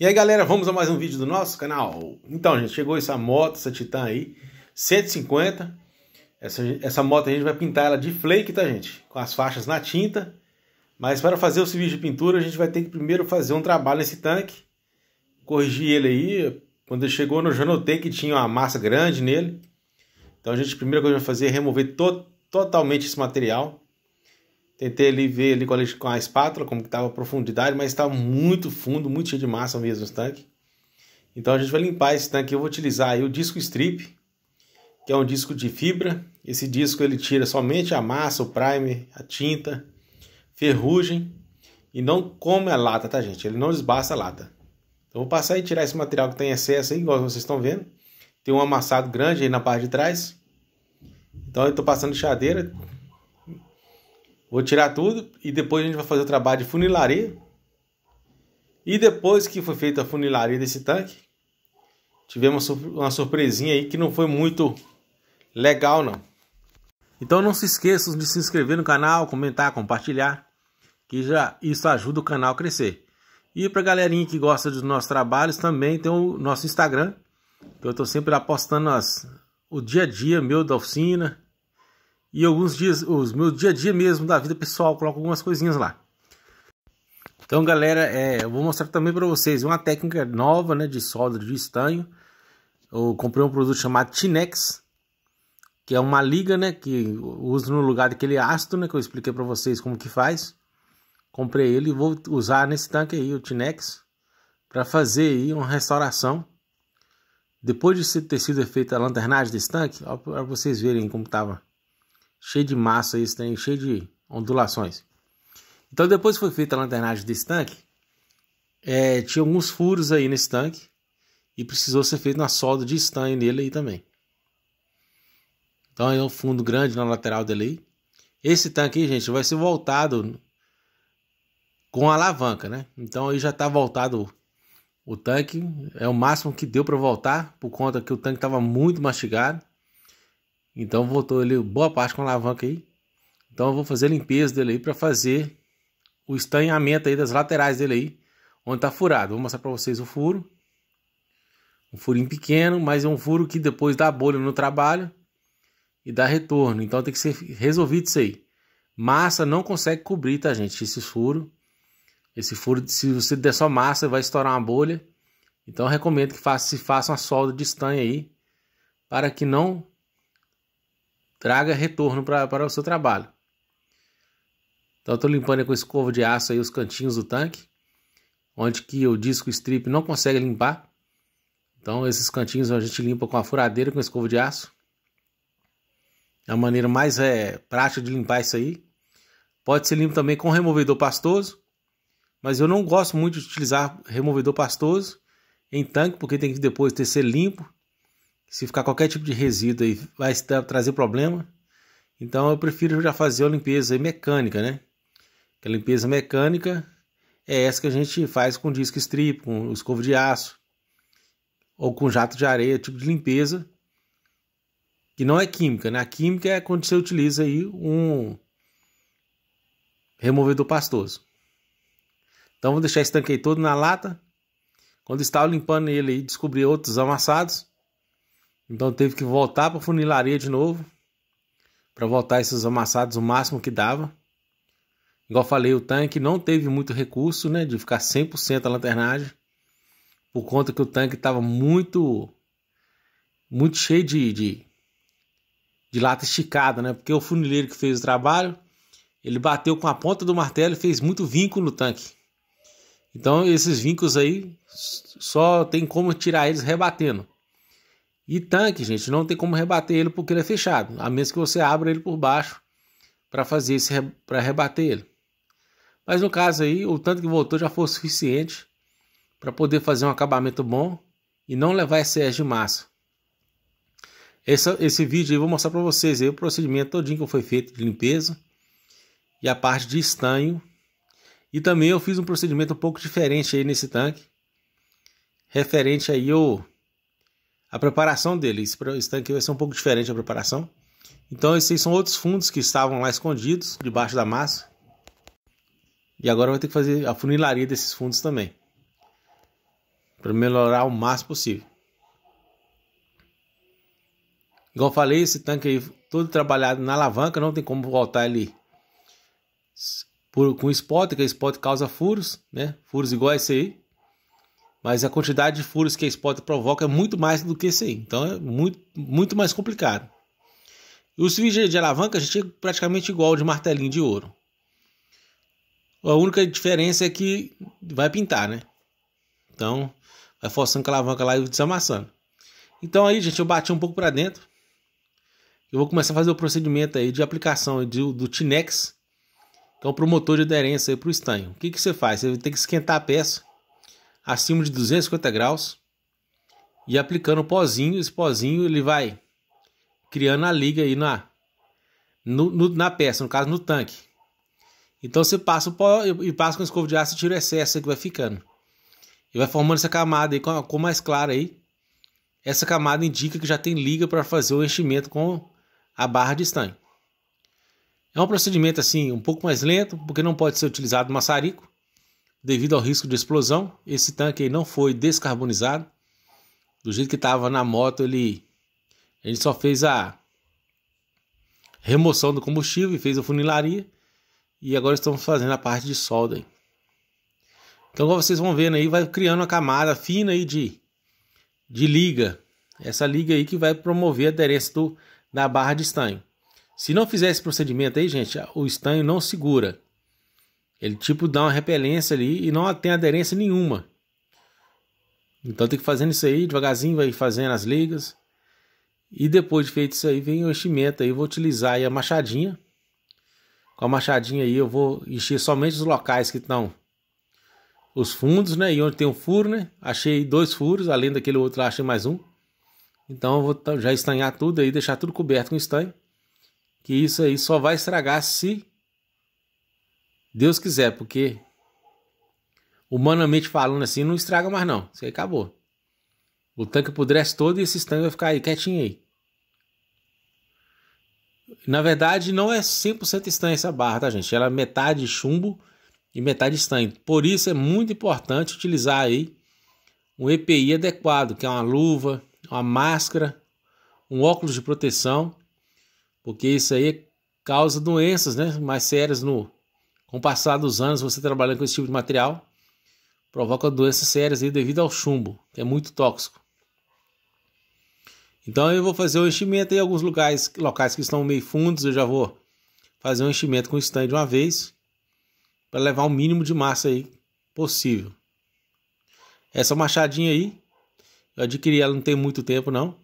E aí galera, vamos a mais um vídeo do nosso canal. Então gente, chegou essa moto, essa Titan aí, 150. Essa, essa moto a gente vai pintar ela de flake, tá gente? Com as faixas na tinta. Mas para fazer o serviço de pintura a gente vai ter que primeiro fazer um trabalho nesse tanque. Corrigir ele aí. Quando ele chegou eu já notei que tinha uma massa grande nele. Então a gente, primeiro que a gente vai fazer é remover to totalmente esse material. Tentei ali ver ali com a, com a espátula como que estava a profundidade, mas estava muito fundo, muito cheio de massa mesmo esse tanque. Então a gente vai limpar esse tanque. Eu vou utilizar aí o disco strip, que é um disco de fibra. Esse disco ele tira somente a massa, o primer, a tinta, ferrugem e não come a lata, tá gente? Ele não desbasta a lata. Então vou passar e tirar esse material que tem excesso aí, igual vocês estão vendo. Tem um amassado grande aí na parte de trás. Então eu estou passando chadeira, Vou tirar tudo e depois a gente vai fazer o trabalho de funilaria. E depois que foi feita a funilaria desse tanque, tivemos uma surpresinha aí que não foi muito legal não. Então não se esqueçam de se inscrever no canal, comentar, compartilhar, que já isso ajuda o canal a crescer. E para a galerinha que gosta dos nossos trabalhos, também tem o nosso Instagram, que eu estou sempre lá postando as, o dia a dia meu da oficina, e alguns dias, os meu dia a dia mesmo da vida pessoal, coloco algumas coisinhas lá. Então, galera, é, eu vou mostrar também para vocês uma técnica nova, né, de solda de estanho. Eu comprei um produto chamado Tinex, que é uma liga, né, que uso no lugar daquele ácido, né, que eu expliquei para vocês como que faz. Comprei ele e vou usar nesse tanque aí, o Tinex, para fazer aí uma restauração. Depois de ter sido feita a lanternagem desse tanque, para vocês verem como estava cheio de massa esse trem, cheio de ondulações. Então depois foi feita a lanternagem desse tanque, é, tinha alguns furos aí nesse tanque e precisou ser feito uma solda de estanho nele aí também. Então é um fundo grande na lateral dele aí. Esse tanque aí, gente, vai ser voltado com a alavanca, né? Então aí já tá voltado o tanque, é o máximo que deu para voltar, por conta que o tanque estava muito mastigado. Então voltou ele boa parte com a alavanca aí. Então eu vou fazer a limpeza dele aí para fazer o estanhamento aí das laterais dele aí, onde tá furado. Vou mostrar para vocês o furo. Um furinho pequeno, mas é um furo que depois dá bolha no trabalho e dá retorno. Então tem que ser resolvido isso aí. Massa não consegue cobrir, tá, gente? Esse furo. Esse furo, se você der só massa, vai estourar uma bolha. Então recomendo que faça, se faça uma solda de estanho aí, para que não traga retorno para o seu trabalho. Então eu estou limpando com escova de aço aí os cantinhos do tanque, onde que o disco strip não consegue limpar. Então esses cantinhos a gente limpa com a furadeira com a escova de aço. É a maneira mais é, prática de limpar isso aí. Pode ser limpo também com removedor pastoso, mas eu não gosto muito de utilizar removedor pastoso em tanque, porque tem que depois ter ser limpo se ficar qualquer tipo de resíduo aí vai trazer problema. Então eu prefiro já fazer a limpeza mecânica, né? Que a limpeza mecânica é essa que a gente faz com disco strip, com escova de aço ou com jato de areia, tipo de limpeza que não é química, né? A química é quando você utiliza aí um removedor pastoso. Então vou deixar esse tanque aí todo na lata. Quando estava limpando ele e descobri outros amassados. Então teve que voltar para a funilaria de novo para voltar esses amassados o máximo que dava. Igual falei, o tanque não teve muito recurso, né, de ficar 100% a lanternagem, por conta que o tanque estava muito muito cheio de, de, de lata esticada, né? Porque o funileiro que fez o trabalho, ele bateu com a ponta do martelo e fez muito vinco no tanque. Então esses vincos aí só tem como tirar eles rebatendo. E tanque, gente, não tem como rebater ele porque ele é fechado, a menos que você abra ele por baixo para fazer esse para rebater ele. Mas no caso aí, o tanto que voltou já foi o suficiente para poder fazer um acabamento bom e não levar excesso de massa. Esse, esse vídeo aí vou mostrar para vocês aí o procedimento todinho que foi feito de limpeza e a parte de estanho. E também eu fiz um procedimento um pouco diferente aí nesse tanque, referente aí ao a preparação dele. Esse, esse tanque vai ser um pouco diferente a preparação. Então esses são outros fundos que estavam lá escondidos debaixo da massa. E agora vai ter que fazer a funilaria desses fundos também. Para melhorar o máximo possível. Igual falei, esse tanque aí todo trabalhado na alavanca, não tem como voltar ele por, com spot, que a spot causa furos, né? Furos igual esse aí mas a quantidade de furos que a Spot provoca é muito mais do que isso aí. Então é muito, muito mais complicado. E o switch de alavanca a gente é praticamente igual ao de martelinho de ouro. A única diferença é que vai pintar, né? Então vai forçando com a alavanca lá e desamassando. Então aí, gente, eu bati um pouco para dentro. Eu vou começar a fazer o procedimento aí de aplicação do, do Tinex. Então, para é o motor de aderência para o estanho. O que, que você faz? Você tem que esquentar a peça acima de 250 graus e aplicando o pozinho. Esse pozinho ele vai criando a liga aí na, no, no, na peça, no caso no tanque. Então você passa o pó e passa com escova de aço e tira o excesso que vai ficando. E vai formando essa camada aí com a cor mais clara aí. Essa camada indica que já tem liga para fazer o enchimento com a barra de estanho. É um procedimento assim um pouco mais lento, porque não pode ser utilizado maçarico devido ao risco de explosão. Esse tanque não foi descarbonizado. Do jeito que estava na moto, ele, ele só fez a remoção do combustível e fez a funilaria. E agora estamos fazendo a parte de solda. Aí. Então, como vocês vão vendo aí, vai criando uma camada fina aí de, de liga. Essa liga aí que vai promover a aderência do, da barra de estanho. Se não fizer esse procedimento aí, gente, o estanho não segura. Ele tipo dá uma repelência ali e não tem aderência nenhuma. Então tem que fazendo isso aí, devagarzinho vai fazendo as ligas. E depois de feito isso aí, vem o enchimento aí, eu vou utilizar aí a machadinha. Com a machadinha aí eu vou encher somente os locais que estão os fundos, né? E onde tem um furo, né? Achei dois furos, além daquele outro lá achei mais um. Então eu vou já estanhar tudo aí, deixar tudo coberto com estanho. Que isso aí só vai estragar se Deus quiser, porque humanamente falando assim, não estraga mais não. Isso aí acabou. O tanque apodrece todo e esse tanques vai ficar aí quietinho aí. Na verdade, não é 100% estanho essa barra, tá, gente? Ela é metade chumbo e metade estanho. Por isso é muito importante utilizar aí um EPI adequado, que é uma luva, uma máscara, um óculos de proteção, porque isso aí causa doenças né, mais sérias no, com o passar dos anos, você trabalhando com esse tipo de material provoca doenças sérias devido ao chumbo, que é muito tóxico. Então eu vou fazer o um enchimento em alguns lugares, locais que estão meio fundos, eu já vou fazer um enchimento com estanho stand de uma vez para levar o mínimo de massa aí possível. Essa machadinha aí, eu adquiri ela não tem muito tempo não.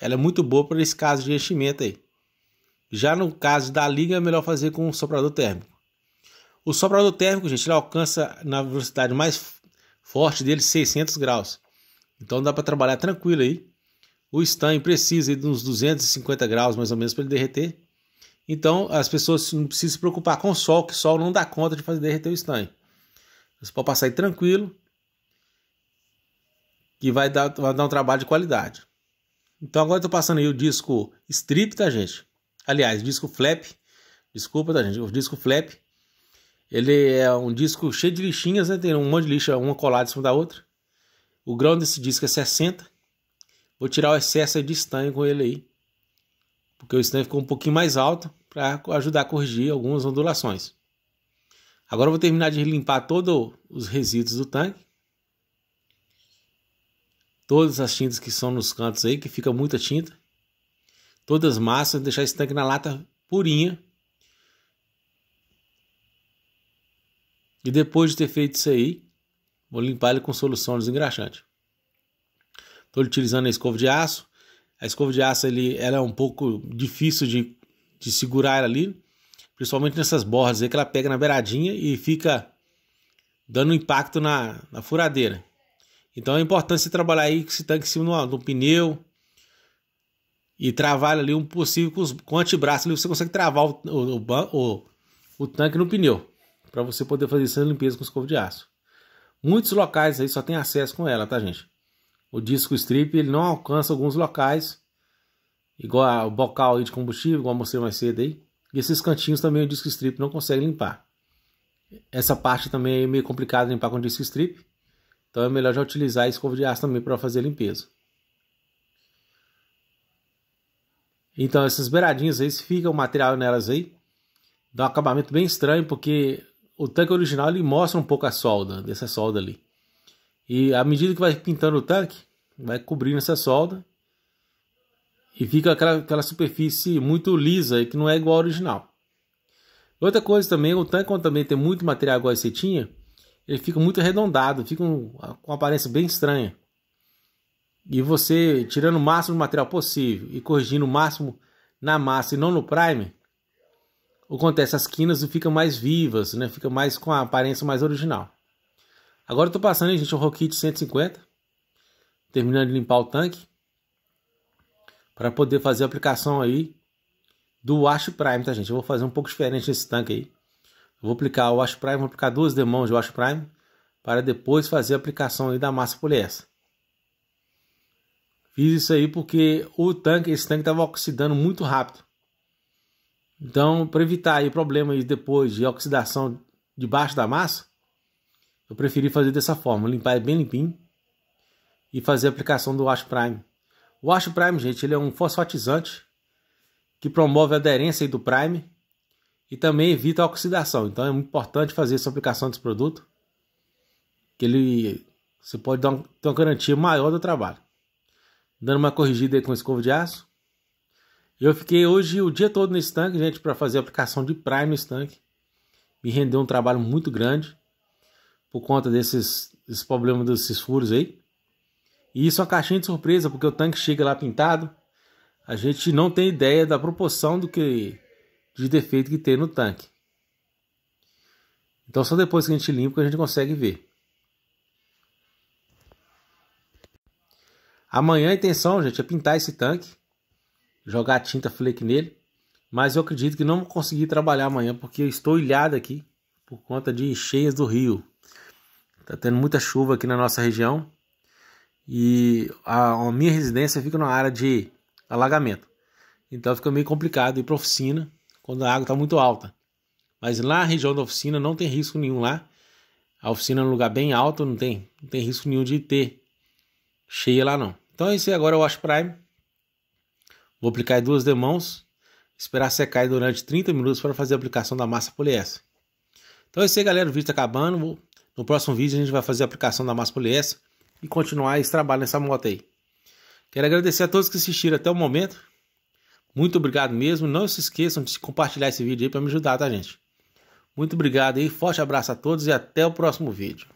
Ela é muito boa para esse caso de enchimento aí. Já no caso da liga é melhor fazer com um soprador térmico. O soprador térmico, gente, ele alcança na velocidade mais forte dele 600 graus. Então dá para trabalhar tranquilo aí. O estanho precisa de uns 250 graus mais ou menos para ele derreter. Então as pessoas não precisam se preocupar com o sol, que o sol não dá conta de fazer derreter o estanho. Você pode passar aí tranquilo, que vai dar, vai dar um trabalho de qualidade. Então agora eu estou passando aí o disco strip, tá gente? Aliás, disco flap, desculpa, tá gente? O disco flap ele é um disco cheio de lixinhas, né? Tem um monte de lixa, uma colada em cima da outra. O grão desse disco é 60. Vou tirar o excesso de estanho com ele aí. Porque o estanho ficou um pouquinho mais alto para ajudar a corrigir algumas ondulações. Agora eu vou terminar de limpar todos os resíduos do tanque. Todas as tintas que são nos cantos aí, que fica muita tinta. Todas as massas, deixar esse tanque na lata purinha E depois de ter feito isso aí, vou limpar ele com solução desengraxante. Estou utilizando a escova de aço. A escova de aço ele, ela é um pouco difícil de, de segurar ali, principalmente nessas bordas aí que ela pega na beiradinha e fica dando impacto na, na furadeira. Então é importante você trabalhar aí com esse tanque em cima de um pneu e travar ali um possível com, os, com o antebraço ali você consegue travar o, o, o, o tanque no pneu para você poder fazer essa limpeza com escova de aço. Muitos locais aí só tem acesso com ela, tá, gente? O disco strip ele não alcança alguns locais, igual o bocal aí de combustível, igual eu mostrei mais cedo aí. E esses cantinhos também o disco strip não consegue limpar. Essa parte também é meio complicada limpar com disco strip. Então é melhor já utilizar a escova de aço também para fazer a limpeza. Então essas beiradinhas aí, se fica o material nelas aí, dá um acabamento bem estranho, porque o tanque original ele mostra um pouco a solda, dessa solda ali. E à medida que vai pintando o tanque, vai cobrindo essa solda e fica aquela, aquela superfície muito lisa e que não é igual ao original. Outra coisa também, o tanque quando também tem muito material igual você tinha, ele fica muito arredondado, fica um, com uma aparência bem estranha. E você tirando o máximo do material possível e corrigindo o máximo na massa e não no prime, acontece? As quinas ficam mais vivas, né? Fica mais com a aparência mais original. Agora eu tô passando, hein, gente, um Rockit 150. Terminando de limpar o tanque. Para poder fazer a aplicação aí do Wash Prime, tá, gente? Eu vou fazer um pouco diferente nesse tanque aí. Eu vou aplicar o Wash Prime, vou aplicar duas demãos de Wash Prime. Para depois fazer a aplicação aí da massa poliéster. Fiz isso aí porque o tanque, esse tanque estava oxidando muito rápido. Então, para evitar problemas problema aí depois de oxidação debaixo da massa, eu preferi fazer dessa forma, limpar bem limpinho e fazer a aplicação do Wash Prime. O Wash Prime, gente, ele é um fosfatizante que promove a aderência do prime e também evita a oxidação. Então é importante fazer essa aplicação desse produto, que ele você pode dar um, ter uma garantia maior do trabalho. Dando uma corrigida aí com escova de aço, eu fiquei hoje o dia todo nesse tanque, gente, para fazer a aplicação de Prime nesse tanque. Me rendeu um trabalho muito grande por conta desses, desses problemas desses furos aí. E isso é uma caixinha de surpresa, porque o tanque chega lá pintado. A gente não tem ideia da proporção do que de defeito que tem no tanque. Então só depois que a gente limpa que a gente consegue ver. Amanhã a intenção, gente, é pintar esse tanque jogar tinta flake nele. Mas eu acredito que não vou conseguir trabalhar amanhã porque eu estou ilhado aqui por conta de cheias do rio. está tendo muita chuva aqui na nossa região e a, a minha residência fica numa área de alagamento. Então fica meio complicado ir para oficina quando a água está muito alta. Mas lá na região da oficina não tem risco nenhum lá. A oficina é um lugar bem alto, não tem, não tem risco nenhum de ter cheia lá não. Então é isso aí agora, eu acho Prime. Vou aplicar em duas demãos, esperar secar durante 30 minutos para fazer a aplicação da massa poliéster. Então é isso aí, galera. O vídeo está acabando. No próximo vídeo a gente vai fazer a aplicação da massa poliéster e continuar esse trabalho nessa moto aí. Quero agradecer a todos que assistiram até o momento. Muito obrigado mesmo. Não se esqueçam de compartilhar esse vídeo aí para me ajudar, tá, gente? Muito obrigado aí, forte abraço a todos e até o próximo vídeo.